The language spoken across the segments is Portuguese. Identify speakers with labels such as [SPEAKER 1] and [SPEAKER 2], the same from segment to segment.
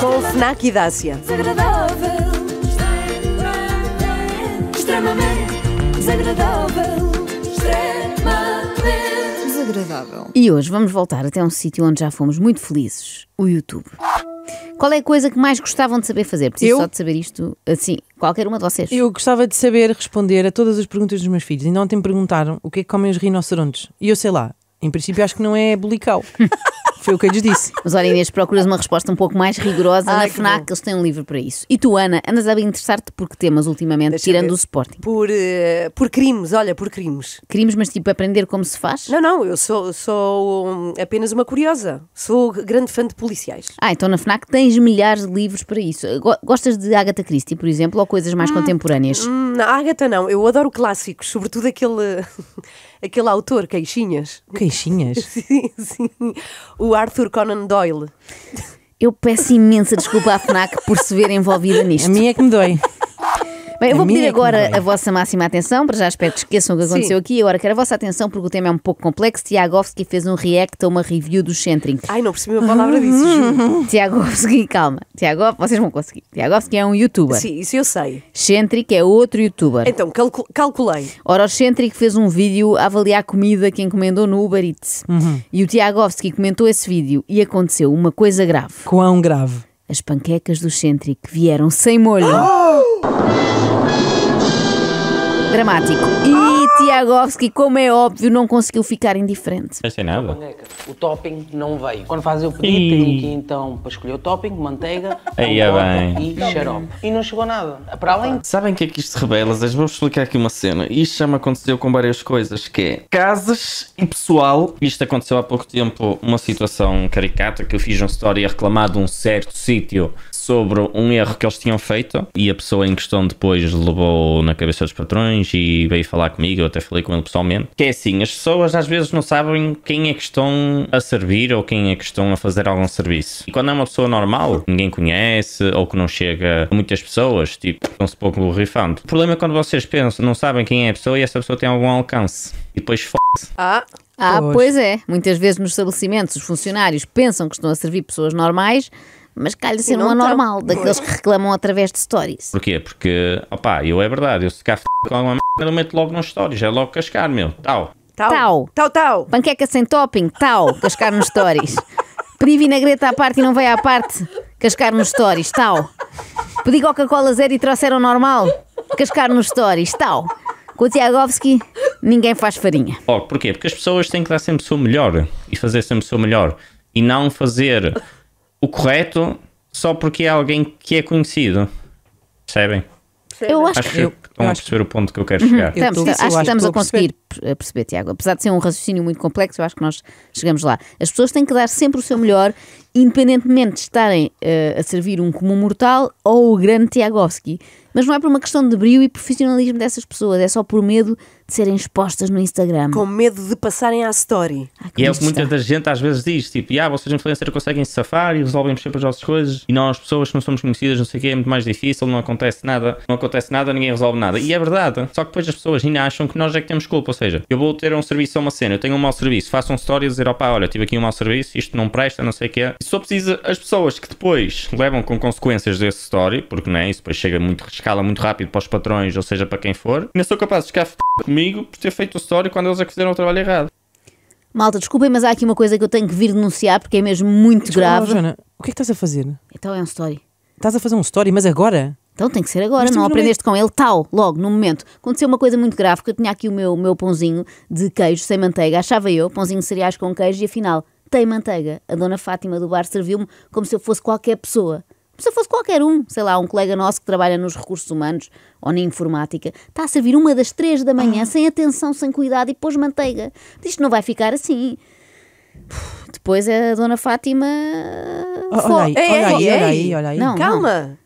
[SPEAKER 1] com o Fnac e Dácia. Desagradável, extremamente desagradável, extremamente desagradável. E hoje vamos voltar até um sítio onde já fomos muito felizes, o YouTube. Qual é a coisa que mais gostavam de saber fazer? Preciso Eu? só de saber isto, assim, qualquer uma de vocês. Eu gostava de saber responder a todas as perguntas dos meus filhos. Ainda ontem perguntaram o que é que comem os rinocerontes. E eu sei lá, em princípio acho que não é bulical. Foi o que eu lhes disse. Mas olha, Inês, procuras uma resposta um pouco mais rigorosa Ai, na FNAC, eles têm um livro para isso. E tu, Ana, andas a interessar-te por que temas ultimamente, Deixa tirando o Sporting? Por, uh, por crimes, olha, por crimes. Crimes, mas tipo aprender como se faz? Não, não, eu sou, sou hum, apenas uma curiosa. Sou grande fã de policiais. Ah, então na FNAC tens milhares de livros para isso. Gostas de Agatha Christie, por exemplo, ou coisas mais hum, contemporâneas? Hum, na Agatha não, eu adoro clássicos, sobretudo aquele, aquele autor, Queixinhas. Queixinhas? sim, sim. O Arthur Conan Doyle. Eu peço imensa desculpa à FNAC por se ver envolvida nisto. A minha é que me dói. Bem, eu é vou pedir agora a vossa máxima atenção, para já espero que esqueçam o que aconteceu Sim. aqui. Agora quero a vossa atenção porque o tema é um pouco complexo. Tiagovski fez um react a uma review do Centring. Ai, não percebi uma palavra disso, juro. Tiagovski, calma. Tiago, vocês vão conseguir. Tiagovski é um youtuber. Sim, isso eu sei. Centric é outro youtuber. Então, calcu calculei. Ora, o Centric fez um vídeo a avaliar comida que encomendou no Uber Eats. Uhum. E o Tiagovski comentou esse vídeo e aconteceu uma coisa grave. Quão grave? As panquecas do Centric vieram sem molho. Oh! Dramático. E Tiagovski, como é óbvio, não conseguiu ficar
[SPEAKER 2] indiferente. Não sei nada. O topping não veio. Quando fazem o pedido, tenho aqui então para escolher o topping, manteiga, Aí é bem. e xarope. E não chegou nada. Para além. Sabem o que é que isto revela? Vou-vos explicar aqui uma cena. Isto já me aconteceu com várias coisas, que é casas e pessoal. Isto aconteceu há pouco tempo, uma situação caricata, que eu fiz um story a reclamar de um certo sítio sobre um erro que eles tinham feito e a pessoa em questão depois levou na cabeça dos patrões e veio falar comigo, eu até falei com ele pessoalmente, que é assim, as pessoas às vezes não sabem quem é que estão a servir ou quem é que estão a fazer algum serviço. E quando é uma pessoa normal, ninguém conhece ou que não chega a muitas pessoas, tipo, não se pouco borrifando. O problema é quando vocês pensam, não sabem quem é a pessoa e essa pessoa tem algum alcance. E depois f***
[SPEAKER 1] Ah... Ah, pois. pois é. Muitas vezes nos estabelecimentos os funcionários pensam que estão a servir pessoas normais, mas calha ser um anormal, daqueles que reclamam através de stories.
[SPEAKER 2] Porquê? Porque, opá, eu é verdade, eu se cá f... com alguma merda, meto logo nos stories, é logo cascar, meu, tal.
[SPEAKER 1] Tal. Tal, tal. tal. Panqueca sem topping, tal, cascar nos stories. Pedi vinagreta à parte e não veio à parte, cascar nos stories, tal. Pedi Coca-Cola zero e trouxeram normal, cascar nos stories, tal. Com o Tiagovski, ninguém faz farinha.
[SPEAKER 2] Oh, porquê? Porque as pessoas têm que dar sempre o seu melhor e fazer sempre o seu melhor e não fazer o correto só porque é alguém que é conhecido. Percebem? Eu acho, acho que, eu, estão a perceber que... o ponto que eu quero uhum. chegar. Uhum, estamos, acho, que estamos a conseguir
[SPEAKER 1] a perceber, Tiago. Apesar de ser um raciocínio muito complexo, eu acho que nós chegamos lá. As pessoas têm que dar sempre o seu melhor, independentemente de estarem uh, a servir um comum mortal ou o grande Tiagovski. Mas não é por uma questão de brilho e profissionalismo dessas pessoas, é só por medo de serem expostas no Instagram. Com medo de passarem à story.
[SPEAKER 2] Ah, e é o que muita da gente às vezes diz, tipo, ah, vocês influencers conseguem se safar e resolvem sempre as vossas coisas e nós, pessoas que não somos conhecidas, não sei o que, é muito mais difícil, não acontece nada, não acontece nada, ninguém resolve nada. E é verdade, só que depois as pessoas ainda acham que nós é que temos culpa, seja, eu vou ter um serviço a uma cena, eu tenho um mau serviço, faço um story e dizer, opá, olha, tive aqui um mau serviço, isto não presta, não sei o que é. só precisa as pessoas que depois levam com consequências desse story, porque é isso depois chega muito, escala muito rápido para os patrões, ou seja, para quem for, não sou capaz de ficar f... comigo por ter feito o story quando eles é que fizeram o trabalho errado.
[SPEAKER 1] Malta, desculpem, mas há aqui uma coisa que eu tenho que vir denunciar porque é mesmo muito Desculpa, grave. Joana, o que é que estás a fazer? Então é um story. Estás a fazer um story, mas agora? Então tem que ser agora, não aprendeste com ele, tal, logo, no momento. Aconteceu uma coisa muito grave, que eu tinha aqui o meu, meu pãozinho de queijo sem manteiga, achava eu, pãozinho de cereais com queijo, e afinal, tem manteiga. A dona Fátima do bar serviu-me como se eu fosse qualquer pessoa. Como se eu fosse qualquer um, sei lá, um colega nosso que trabalha nos recursos humanos ou na informática, está a servir uma das três da manhã, ah. sem atenção, sem cuidado, e pôs manteiga. Diz que não vai ficar assim. Depois a dona Fátima.
[SPEAKER 2] Olha aí, olha aí, olha aí. Olha aí. Não, Calma!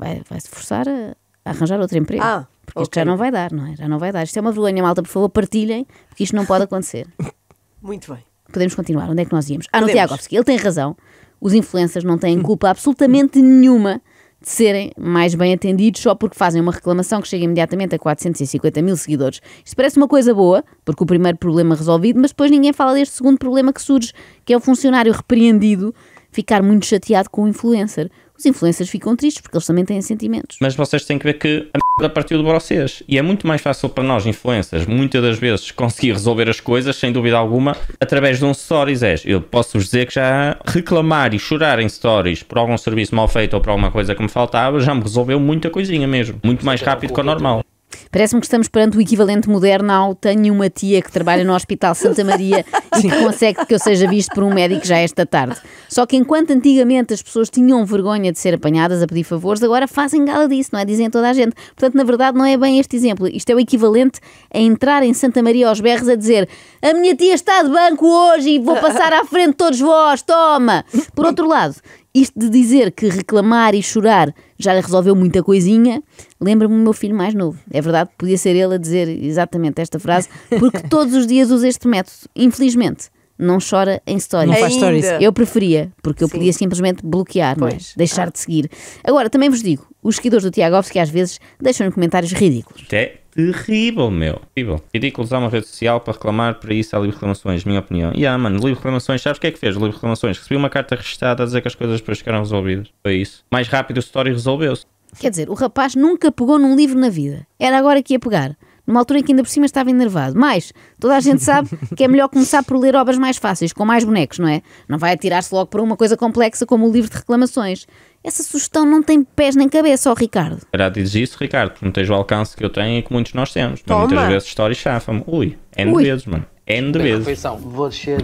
[SPEAKER 1] vai, vai se forçar a, a arranjar outro emprego. Ah, porque okay. isto já não vai dar, não é? Já não vai dar. Isto é uma vergonha, malta, por favor, partilhem, porque isto não pode acontecer. Muito bem. Podemos continuar. Onde é que nós íamos? Ah, no Tiagovski. Ele tem razão. Os influencers não têm culpa absolutamente nenhuma de serem mais bem atendidos só porque fazem uma reclamação que chega imediatamente a 450 mil seguidores. Isto parece uma coisa boa, porque o primeiro problema resolvido, mas depois ninguém fala deste segundo problema que surge, que é o funcionário repreendido ficar muito chateado com o influencer os influencers ficam tristes porque eles também têm sentimentos.
[SPEAKER 2] Mas vocês têm que ver que a merda partiu de vocês. E é muito mais fácil para nós, influencers, muitas das vezes, conseguir resolver as coisas, sem dúvida alguma, através de um stories. é. Eu posso-vos dizer que já reclamar e chorar em stories por algum serviço mal feito ou por alguma coisa que me faltava, já me resolveu muita coisinha mesmo. Muito mais rápido que o é normal.
[SPEAKER 1] Parece-me que estamos perante o equivalente moderno ao tenho uma tia que trabalha no Hospital Santa Maria e que consegue que eu seja visto por um médico já esta tarde. Só que enquanto antigamente as pessoas tinham vergonha de ser apanhadas a pedir favores, agora fazem gala disso, não é? Dizem a toda a gente. Portanto, na verdade, não é bem este exemplo. Isto é o equivalente a entrar em Santa Maria aos berros a dizer a minha tia está de banco hoje e vou passar à frente de todos vós, toma! Por outro lado, isto de dizer que reclamar e chorar já lhe resolveu muita coisinha, lembra-me o meu filho mais novo. É verdade, podia ser ele a dizer exatamente esta frase, porque todos os dias usa este método, infelizmente não chora em stories. Não faz stories. Eu preferia, porque eu Sim. podia simplesmente bloquear, é? deixar ah. de seguir. Agora, também vos digo, os seguidores do Tiagovski às vezes deixam comentários ridículos.
[SPEAKER 2] Até. Terrível, meu. Terrível. Ridículo usar uma rede social para reclamar, para isso há livre reclamações, minha opinião. E yeah, mano, livre reclamações, sabes o que é que fez? Livre reclamações. Recebi uma carta registrada a dizer que as coisas depois ficaram resolvidas. Foi isso. Mais rápido o story resolveu-se.
[SPEAKER 1] Quer dizer, o rapaz nunca pegou num livro na vida. Era agora que ia pegar numa altura em que ainda por cima estava enervado. Mas toda a gente sabe que é melhor começar por ler obras mais fáceis, com mais bonecos, não é? Não vai atirar-se logo para uma coisa complexa como o livro de reclamações. Essa sugestão não tem pés nem cabeça, ó Ricardo.
[SPEAKER 2] Era dizes isso, Ricardo, porque não tens o alcance que eu tenho e que muitos nós temos. Toma. Muitas vezes histórias chafam-me. Ui, é Ui. vezes, mano. N de vezes.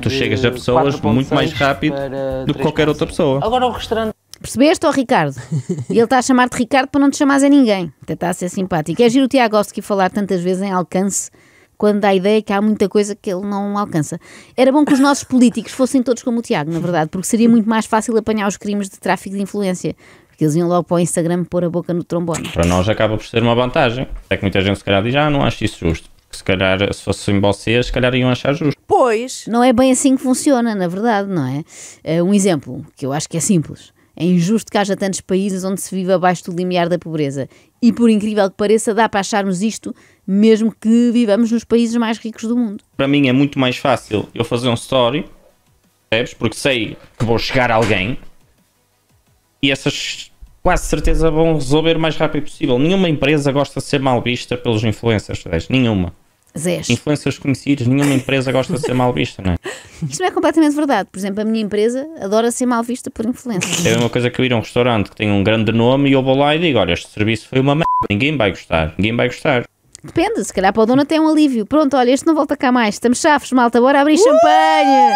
[SPEAKER 2] tu chegas a pessoas muito mais rápido do que qualquer outra pessoa. Agora o restaurante
[SPEAKER 1] Percebeste, ou Ricardo? E ele está a chamar-te Ricardo para não te chamares a ninguém. Até está a ser simpático. É giro o que falar tantas vezes em alcance quando dá a ideia que há muita coisa que ele não alcança. Era bom que os nossos políticos fossem todos como o Tiago, na verdade, porque seria muito mais fácil apanhar os crimes de tráfico de influência. Porque eles iam logo para o Instagram pôr a boca no trombone.
[SPEAKER 2] Para nós acaba por ser uma vantagem. É que muita gente se calhar diz, ah, não acho isso justo. Porque se calhar, se fossem vocês, se calhar iam achar justo.
[SPEAKER 1] Pois. Não é bem assim que funciona, na verdade, não é? Eh, um exemplo, que eu acho que é simples. É injusto que haja tantos países onde se vive abaixo do limiar da pobreza. E por incrível que pareça, dá para acharmos isto, mesmo que vivamos nos países mais ricos do mundo.
[SPEAKER 2] Para mim é muito mais fácil eu fazer um story, percebes? Porque sei que vou chegar a alguém e essas quase certeza vão resolver o mais rápido possível. Nenhuma empresa gosta de ser mal vista pelos influencers, nenhuma. Zés. Influencers conhecidos, nenhuma empresa gosta de ser mal vista, não é?
[SPEAKER 1] Isto não é completamente verdade. Por exemplo, a minha empresa adora ser mal vista por influencers. É uma
[SPEAKER 2] coisa que eu ir a um restaurante que tem um grande nome e eu vou lá e digo: olha, este serviço foi uma merda, ninguém vai gostar, ninguém vai gostar.
[SPEAKER 1] Depende, se calhar para o dono tem um alívio. Pronto, olha, este não volta cá mais. Estamos chaves, malta, bora abrir uh! champanhe.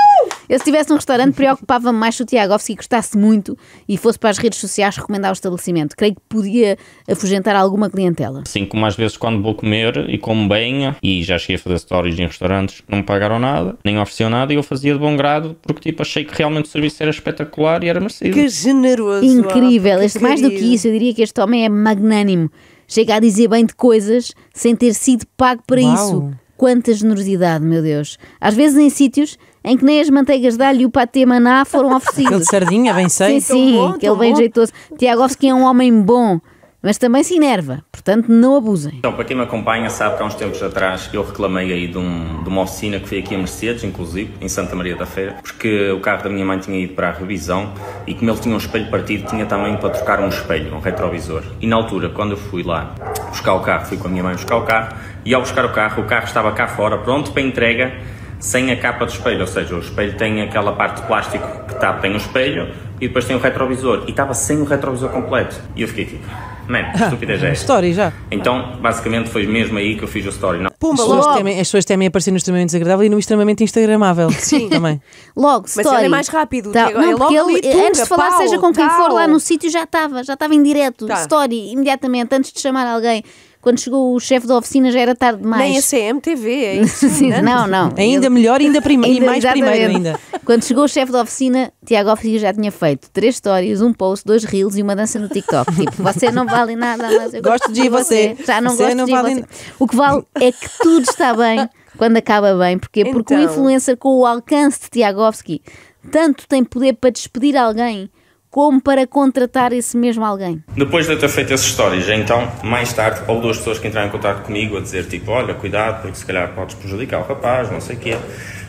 [SPEAKER 1] Eu se tivesse um restaurante preocupava-me mais se o Tiagovski gostasse muito e fosse para as redes sociais recomendar o estabelecimento. Creio que podia afugentar alguma clientela.
[SPEAKER 2] Sim, como às vezes quando vou comer e como bem e já cheguei a fazer stories em restaurantes, não me pagaram nada, nem ofereciam nada e eu fazia de bom grado porque tipo achei que realmente o serviço era espetacular e era merecido. Que
[SPEAKER 1] generoso! Incrível! Ah, este, mais do que isso, eu diria que este homem é magnânimo chega a dizer bem de coisas sem ter sido pago para Uau. isso. Quanta generosidade, meu Deus. Às vezes em sítios em que nem as manteigas de alho e o patê maná foram oferecidos. Aquele de sardinha, bem sei. Sim, sim, bom, aquele bem bom. jeitoso. Tiagovski é um homem bom mas também se inerva, portanto não abusem.
[SPEAKER 2] Então, para quem me acompanha, sabe que há uns tempos atrás eu reclamei aí de, um, de uma oficina que foi aqui a Mercedes, inclusive, em Santa Maria da Feira, porque o carro da minha mãe tinha ido para a revisão e como ele tinha um espelho partido, tinha também para trocar um espelho, um retrovisor. E na altura, quando eu fui lá buscar o carro, fui com a minha mãe buscar o carro e ao buscar o carro, o carro estava cá fora, pronto para entrega, sem a capa do espelho, ou seja, o espelho tem aquela parte de plástico que tapa em o espelho, e depois tem o retrovisor. E estava sem o retrovisor completo. E eu fiquei tipo, Man, ah, estupidez é. Story já. Então, basicamente, foi mesmo aí que eu fiz o story. Não? Pumba, logo. As
[SPEAKER 1] pessoas, temem, aparecer no extremamente desagradável e no extremamente instagramável. Sim. Também. Logo, é story. Mas é mais rápido. Tá. Não, é porque ele, antes de falar, pau, seja com quem tal. for lá no sítio, já estava, já estava em direto. Tá. Story, imediatamente, antes de chamar alguém. Quando chegou o chefe da oficina já era tarde demais. Nem a CMTV, é isso? Né? não, não. Ainda melhor, ainda, prime... ainda e mais exatamente. primeiro ainda. Quando chegou o chefe da oficina, Tiago Oficio já tinha feito três histórias, um post, dois reels e uma dança no TikTok. Tipo, você não vale nada, mas eu gosto, gosto de você. você. Já não você gosto não de vale você. O que vale é que tudo está bem quando acaba bem. Porquê? Porque o então. influencer com o alcance de Tiagovski tanto tem poder para despedir alguém como para contratar esse mesmo alguém.
[SPEAKER 2] Depois de eu ter feito essas histórias, então, mais tarde, houve duas pessoas que entraram em contato comigo a dizer tipo, olha, cuidado, porque se calhar podes prejudicar o rapaz, não sei o quê.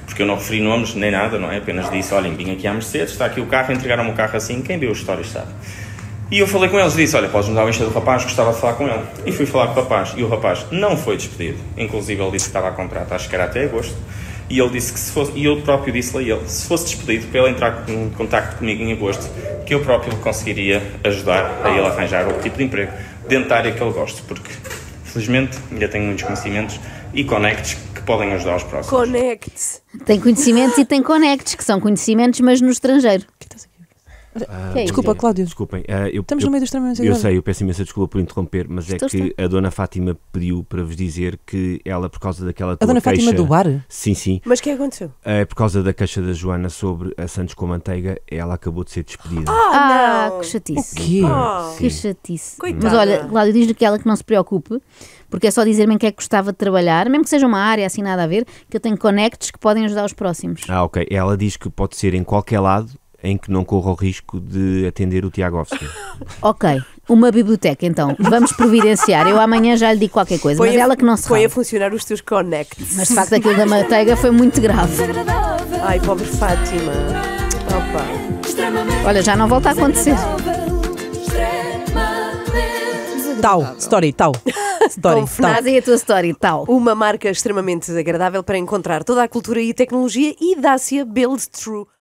[SPEAKER 2] Porque eu não referi nomes nem nada, não é? Apenas disse, olhem, vim aqui à Mercedes, está aqui o carro, entregaram-me o carro assim, quem viu as histórias sabe. E eu falei com eles, disse, olha, podes-me dar o encher do rapaz, gostava de falar com ele. E fui falar com o rapaz, e o rapaz não foi despedido. Inclusive, ele disse que estava a contrato, acho que era até agosto. E ele disse que se fosse, e eu próprio disse a ele, se fosse despedido para ele entrar em contato comigo em agosto, que eu próprio conseguiria ajudar a ele a arranjar outro tipo de emprego dentro da área que ele gosta, porque felizmente ainda tenho muitos conhecimentos e conectes que podem ajudar os próximos. Conectes.
[SPEAKER 1] Tem conhecimentos e tem conectes, que são conhecimentos, mas no estrangeiro.
[SPEAKER 2] Ah, é desculpa, Cláudio. Desculpem. Ah, eu, Estamos eu, no meio dos trabalhos é Eu sei, eu peço imensa desculpa por interromper, mas é Estou é que a dona Fátima pediu para vos dizer que ela, por causa daquela. A dona queixa, Fátima do bar? Sim, sim. Mas o que aconteceu? É, por causa da caixa da Joana sobre a Santos com manteiga, ela acabou de ser despedida.
[SPEAKER 1] Ah, não. que chatice. O quê? Oh. Que chatice. Coitada. Mas olha, Cláudio, diz-lhe que ela que não se preocupe, porque é só dizer-me em que é que gostava de trabalhar, mesmo que seja uma área assim nada a ver, que eu tenho connects que podem ajudar os próximos.
[SPEAKER 2] Ah, ok. Ela diz que pode ser em qualquer lado, em que não corra o risco de atender o Tiagovski.
[SPEAKER 1] ok, uma biblioteca então, vamos providenciar. Eu amanhã já lhe digo qualquer coisa, foi mas a, ela que não se Foi a funcionar os teus connects. Mas de facto aquilo da manteiga foi muito grave. Ai, pobre Fátima. Opa. Olha, já não volta a acontecer.
[SPEAKER 2] Tal, story, tal. Story, tal. e
[SPEAKER 1] a tua story, tal. Uma marca extremamente desagradável para encontrar toda a cultura e tecnologia e dá-se a Build True.